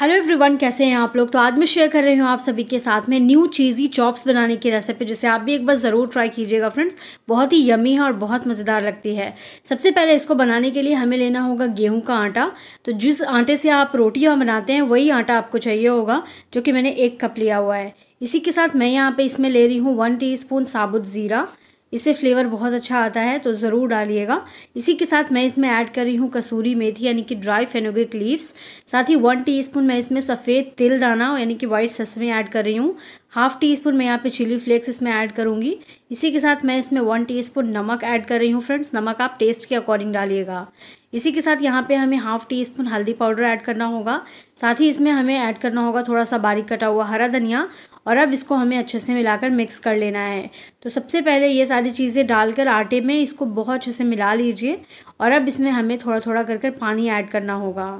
hello everyone कैसे हैं आप लोग तो आज मैं शेयर कर रही हूँ आप सभी के साथ में न्यू चीज़ी चॉप्स बनाने की रेसिपी जिसे आप भी एक बार ज़रूर ट्राई कीजिएगा फ्रेंड्स बहुत ही यमी है और बहुत मज़ेदार लगती है सबसे पहले इसको बनाने के लिए हमें लेना होगा गेहूं का आटा तो जिस आटे से आप रोटियाँ बनाते हैं वही आटा आपको चाहिए होगा जो कि मैंने एक कप लिया हुआ है इसी के साथ मैं यहाँ पर इसमें ले रही हूँ वन टी साबुत ज़ीरा इससे फ्लेवर बहुत अच्छा आता है तो ज़रूर डालिएगा इसी के साथ मैं इसमें ऐड कर रही हूँ कसूरी मेथी यानी कि ड्राई फेनोग्रिक लीव्स साथ ही वन टीस्पून मैं इसमें सफ़ेद तिल दाना यानी कि वाइट ससमें ऐड कर रही हूँ हाफ़ टी स्पून मैं यहाँ पे चिली फ्लेक्स इसमें ऐड करूँगी इसी के साथ मैं इसमें वन टीस्पून नमक ऐड कर रही हूँ फ्रेंड्स नमक आप टेस्ट के अकॉर्डिंग डालिएगा इसी के साथ यहाँ पे हमें हाफ़ टी स्पून हल्दी पाउडर ऐड करना होगा साथ ही इसमें हमें ऐड करना होगा थोड़ा सा बारीक कटा हुआ हरा धनिया और अब इसको हमें अच्छे से मिलाकर मिक्स कर लेना है तो सबसे पहले ये सारी चीज़ें डालकर आटे में इसको बहुत अच्छे से मिला लीजिए और अब इसमें हमें थोड़ा थोड़ा कर कर पानी ऐड करना होगा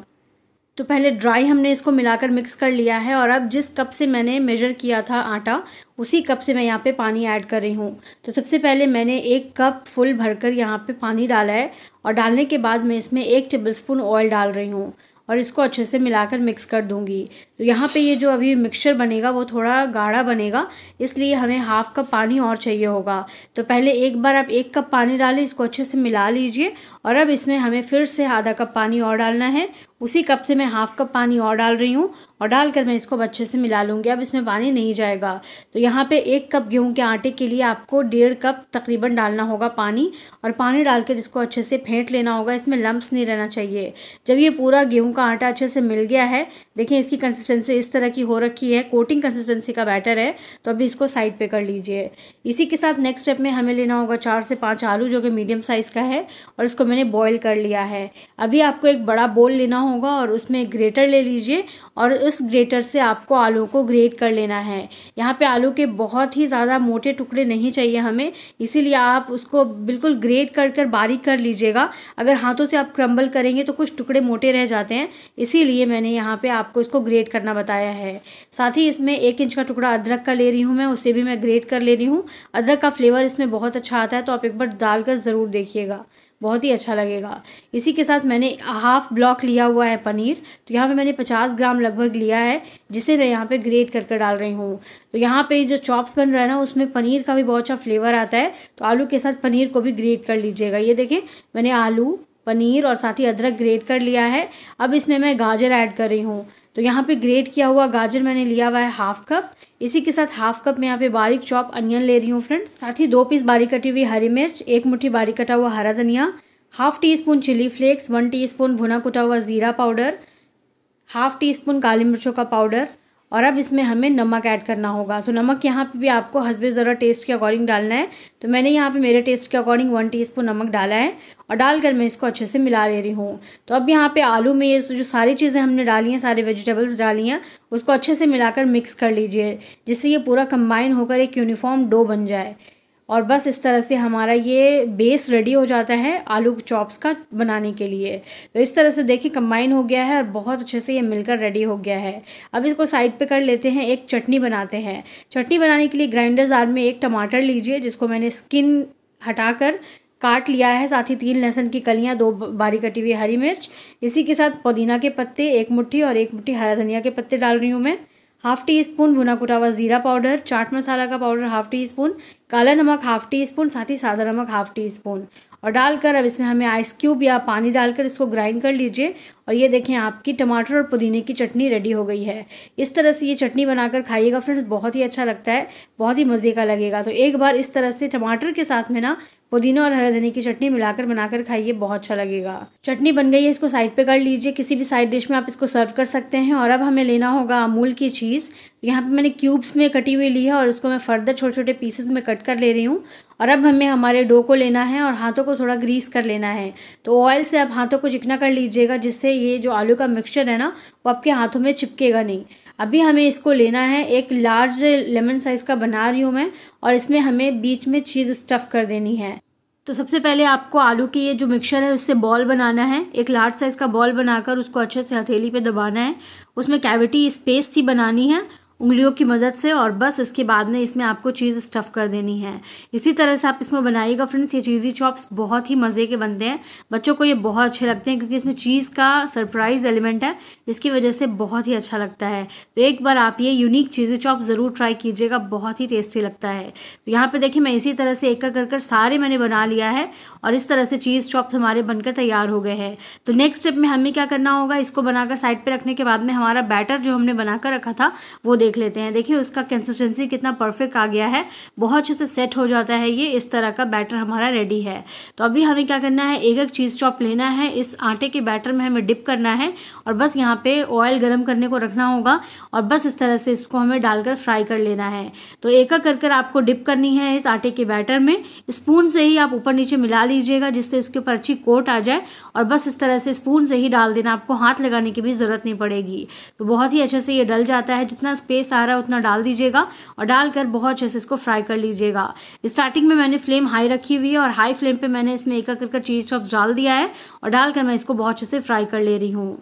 तो पहले ड्राई हमने इसको मिलाकर मिक्स कर लिया है और अब जिस कप से मैंने मेजर किया था आटा उसी कप से मैं यहाँ पे पानी ऐड कर रही हूँ तो सबसे पहले मैंने एक कप फुल भरकर यहाँ पे पानी डाला है और डालने के बाद मैं इसमें एक टेबलस्पून ऑयल डाल रही हूँ और इसको अच्छे से मिलाकर मिक्स कर दूंगी तो यहाँ पे ये जो अभी मिक्सचर बनेगा वो थोड़ा गाढ़ा बनेगा इसलिए हमें हाफ़ कप पानी और चाहिए होगा तो पहले एक बार आप एक कप पानी डालें इसको अच्छे से मिला लीजिए और अब इसमें हमें फिर से आधा कप पानी और डालना है उसी कप से मैं हाफ़ कप पानी और डाल रही हूँ और डालकर मैं इसको अच्छे से मिला लूँगी अब इसमें पानी नहीं जाएगा तो यहाँ पे एक कप गेहूँ के आटे के लिए आपको डेढ़ कप तकरीबन डालना होगा पानी और पानी डालकर इसको अच्छे से फेंट लेना होगा इसमें लम्ब्स नहीं रहना चाहिए जब ये पूरा गेहूँ का आटा अच्छे से मिल गया है देखिए इसकी कंसिस्टेंसी इस तरह की हो रखी है कोटिंग कंसिस्टेंसी का बैटर है तो अभी इसको साइड पर कर लीजिए इसी के साथ नेक्स्ट स्टेप में हमें लेना होगा चार से पाँच आलू जो कि मीडियम साइज़ का है और इसको मैंने बॉयल कर लिया है अभी आपको एक बड़ा बोल लेना होगा होगा और उसमें ग्रेटर ले लीजिए और उस ग्रेटर से आपको आलू को ग्रेट कर लेना है यहाँ पे आलू के बहुत ही ज़्यादा मोटे टुकड़े नहीं चाहिए हमें इसीलिए आप उसको बिल्कुल ग्रेट कर कर बारीक कर लीजिएगा अगर हाथों से आप क्रम्बल करेंगे तो कुछ टुकड़े मोटे रह जाते हैं इसीलिए मैंने यहाँ पर आपको इसको ग्रेट करना बताया है साथ ही इसमें एक इंच का टुकड़ा अदरक का ले रही हूँ मैं उसे भी मैं ग्रेट कर ले रही हूँ अदरक का फ्लेवर इसमें बहुत अच्छा आता है तो आप एक बार डाल कर ज़रूर देखिएगा बहुत ही अच्छा लगेगा इसी के साथ मैंने हाफ़ ब्लॉक लिया हुआ है पनीर तो यहाँ पे मैंने 50 ग्राम लगभग लिया है जिसे मैं यहाँ पे ग्रेट करके डाल रही हूँ तो यहाँ पे जो चॉप्स बन रहा है ना उसमें पनीर का भी बहुत अच्छा फ्लेवर आता है तो आलू के साथ पनीर को भी ग्रेट कर लीजिएगा ये देखें मैंने आलू पनीर और साथ ही अदरक ग्रेट कर लिया है अब इसमें मैं गाजर ऐड कर रही हूँ तो यहाँ पे ग्रेट किया हुआ गाजर मैंने लिया हुआ है हाफ़ कप इसी के साथ हाफ कप मैं यहाँ पे बारीक चॉप अनियन ले रही हूँ फ्रेंड्स साथ ही दो पीस बारीक कटी हुई हरी मिर्च एक मुट्ठी बारीक कटा हुआ हरा धनिया half teaspoon chilli flakes one teaspoon भुना कुटा हुआ ज़ीरा पाउडर हाफ टी स्पून काली मिर्चों का पाउडर और अब इसमें हमें नमक ऐड करना होगा तो नमक यहाँ पे भी आपको हंसबे ज़रा टेस्ट के अकॉर्डिंग डालना है तो मैंने यहाँ पे मेरे टेस्ट के अकॉर्डिंग वन टीस्पून नमक डाला है और डालकर मैं इसको अच्छे से मिला ले रही हूँ तो अब यहाँ पे आलू में ये जो सारी चीज़ें हमने डाली हैं सारे वेजिटेबल्स डाली हैं उसको अच्छे से मिलाकर मिक्स कर लीजिए जिससे ये पूरा कम्बाइन होकर एक यूनिफॉर्म डो बन जाए और बस इस तरह से हमारा ये बेस रेडी हो जाता है आलू चॉप्स का बनाने के लिए तो इस तरह से देखिए कंबाइन हो गया है और बहुत अच्छे से ये मिलकर रेडी हो गया है अब इसको साइड पे कर लेते हैं एक चटनी बनाते हैं चटनी बनाने के लिए ग्राइंडर जार में एक टमाटर लीजिए जिसको मैंने स्किन हटा काट लिया है साथ ही तीन लहसुन की कलियाँ दो बारी कटी हुई हरी मिर्च इसी के साथ पुदीना के पत्ते एक मुट्ठी और एक मुट्ठी हरा धनिया के पत्ते डाल रही हूँ मैं हाफ टी स्पून भुना कुटा हुआ ज़ीरा पाउडर चाट मसाला का पाउडर हाफ टी स्पून काला नमक हाफ टी स्पून साथ ही सादा नमक हाफ टी स्पून और डालकर अब इसमें हमें आइस क्यूब या पानी डालकर इसको ग्राइंड कर लीजिए और ये देखें आपकी टमाटर और पुदीने की चटनी रेडी हो गई है इस तरह से ये चटनी बनाकर खाइएगा फ्रेंड्स बहुत ही अच्छा लगता है बहुत ही मज़े का लगेगा तो एक बार इस तरह से टमाटर के साथ में ना पुदीना और हरा धनी की चटनी मिलाकर बनाकर खाइए बहुत अच्छा लगेगा चटनी बन गई है इसको साइड पे कर लीजिए किसी भी साइड डिश में आप इसको सर्व कर सकते हैं और अब हमें लेना होगा अमूल की चीज़ यहाँ पे मैंने क्यूब्स में कटी हुई ली है और उसको मैं फर्दर छोटे छोटे पीसेस में कट कर ले रही हूँ और अब हमें हमारे डो को लेना है और हाथों को थोड़ा ग्रीस कर लेना है तो ऑयल से आप हाथों को चिकना कर लीजिएगा जिससे ये जो आलू का मिक्सचर है ना वो आपके हाथों में चिपकेगा नहीं अभी हमें इसको लेना है एक लार्ज लेमन साइज़ का बना रही हूँ मैं और इसमें हमें बीच में चीज़ स्टफ़ कर देनी है तो सबसे पहले आपको आलू की ये जो मिक्सचर है उससे बॉल बनाना है एक लार्ज साइज़ का बॉल बनाकर उसको अच्छे से हथेली पे दबाना है उसमें कैविटी स्पेस सी बनानी है उंगलियों की मदद से और बस इसके बाद में इसमें आपको चीज़ स्टफ़ कर देनी है इसी तरह से आप इसमें बनाइएगा फ्रेंड्स ये चीज़ी चॉप्स बहुत ही मज़े के बनते हैं बच्चों को ये बहुत अच्छे लगते हैं क्योंकि इसमें चीज़ का सरप्राइज़ एलिमेंट है जिसकी वजह से बहुत ही अच्छा लगता है तो एक बार आप ये यूनिक चीज़ी चॉप ज़रूर ट्राई कीजिएगा बहुत ही टेस्टी लगता है तो यहाँ पर देखिए मैं इसी तरह से एक कर कर सारे मैंने बना लिया है और इस तरह से चीज़ चॉप्स हमारे बनकर तैयार हो गए हैं तो नेक्स्ट स्टेप में हमें क्या करना होगा इसको बनाकर साइड पर रखने के बाद में हमारा बैटर जो हमने बनाकर रखा था वो देख देख लेते हैं देखिए उसका कंसिस्टेंसी कितना परफेक्ट आ गया है बहुत अच्छे से सेट हो जाता है ये इस तरह का बैटर हमारा रेडी है तो अभी हमें क्या करना है एक एक चीज़ चॉप लेना है इस आटे के बैटर में हमें डिप करना है और बस यहाँ पे ऑयल गर्म करने को रखना होगा और बस इस तरह से इसको हमें डालकर फ्राई कर लेना है तो एक एक कर आपको डिप करनी है इस आटे के बैटर में स्पून से ही आप ऊपर नीचे मिला लीजिएगा जिससे इसके ऊपर अच्छी कोट आ जाए और बस इस तरह से स्पून से ही डाल देना आपको हाथ लगाने की भी ज़रूरत नहीं पड़ेगी तो बहुत ही अच्छे से ये डल जाता है जितना रहा है उतना डाल दीजिएगा और डालकर बहुत अच्छे से इसको फ्राई कर लीजिएगा स्टार्टिंग में मैंने फ्लेम हाई रखी हुई है और हाई फ्लेम पे मैंने इसमें एक एक करके चीज़ चॉप डाल दिया है और डालकर मैं इसको बहुत अच्छे से फ्राई कर ले रही हूँ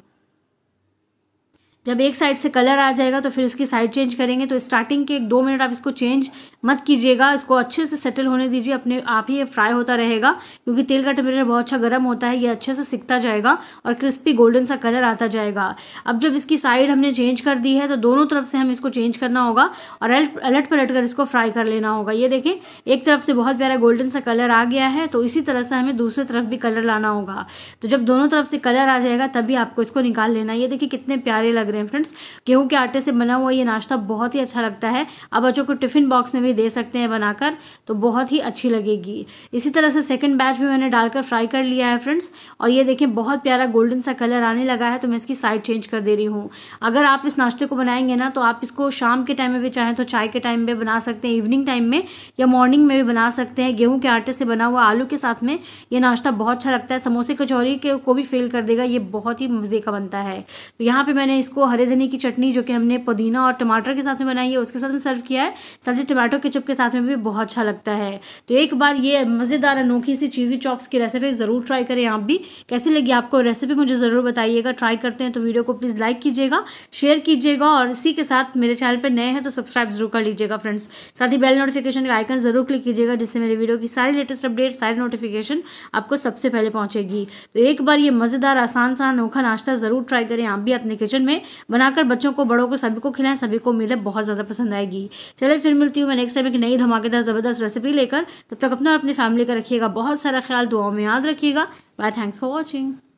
जब एक साइड से कलर आ जाएगा तो फिर इसकी साइड चेंज करेंगे तो स्टार्टिंग के एक दो मिनट आप इसको चेंज मत कीजिएगा इसको अच्छे से सेटल होने दीजिए अपने आप ही ये फ्राई होता रहेगा क्योंकि तेल का टेम्परेचर बहुत अच्छा गर्म होता है ये अच्छे से सिकता जाएगा और क्रिस्पी गोल्डन सा कलर आता जाएगा अब जब इसकी साइड हमने चेंज कर दी है तो दोनों तरफ से हम इसको चेंज करना होगा और अलट पलट कर इसको फ्राई कर लेना होगा ये देखें एक तरफ से बहुत प्यारा गोल्डन सा कलर आ गया है तो इसी तरह से हमें दूसरी तरफ भी कलर लाना होगा तो जब दोनों तरफ से कलर आ जाएगा तभी आपको इसको निकाल लेना ये देखिए कितने प्यारे लग रहे हैं फ्रेंड्स गेहूँ के आटे से बना हुआ ये नाश्ता बहुत ही अच्छा लगता है आप बच्चों को टिफ़िन बॉक्स में भी दे सकते हैं बनाकर तो बहुत ही अच्छी लगेगी इसी तरह से सेकेंड बैच भी मैंने डालकर फ्राई कर लिया है फ्रेंड्स और ये देखें बहुत प्यारा गोल्डन सा कलर आने लगा है तो मैं इसकी साइड चेंज कर दे रही हूँ अगर आप इस नाश्ते को बनाएंगे ना तो आप इसको शाम के टाइम में भी चाहें तो चाय के टाइम में बना सकते हैं इवनिंग टाइम में या मॉर्निंग में भी बना सकते हैं गेहूँ के आटे से बना हुआ आलू के साथ में ये नाश्ता बहुत अच्छा लगता है समोसे कचौरी के को भी फेल कर देगा ये बहुत ही मज़े का बनता है तो यहाँ पर मैंने इसको को हरे धनी की चटनी जो कि हमने पुदीना और टमाटर के साथ में बनाई है उसके साथ में सर्व किया है साथ ही टमाटो केचप के साथ में भी बहुत अच्छा लगता है तो एक बार ये मज़ेदार अनोखी सी चीज़ी चॉप्स की रेसिपी ज़रूर ट्राई करें आप भी कैसी लगी आपको रेसिपी मुझे ज़रूर बताइएगा ट्राई करते हैं तो वीडियो को प्लीज़ लाइक कीजिएगा शेयर कीजिएगा और इसी के साथ मेरे चैनल पर नए हैं तो सब्सक्राइब जरूर कर लीजिएगा फ्रेंड्स साथ ही बेल नोटिफिकेशन का आइकन ज़रूर क्लिक कीजिएगा जिससे मेरे वीडियो की सारी लेटेस्ट अपडेट सारी नोटिफिकेशन आपको सबसे पहले पहुँचेगी तो एक बार ये मज़ेदार आसान सा अनोखा नाश्ता ज़रूर ट्राई करें आप भी अपने किचन में बनाकर बच्चों को बड़ों को सभी को खिलाएं सभी को उम्मीद है बहुत ज़्यादा पसंद आएगी चलिए फिर मिलती हूँ मैं नेक्स्ट टाइम एक नई धमाकेदार ज़बरदस्त रेसिपी लेकर तब तक अपना और अपनी फैमिली का रखिएगा बहुत सारा ख्याल दुआओं में याद रखिएगा बाय थैंक्स फॉर वॉचिंग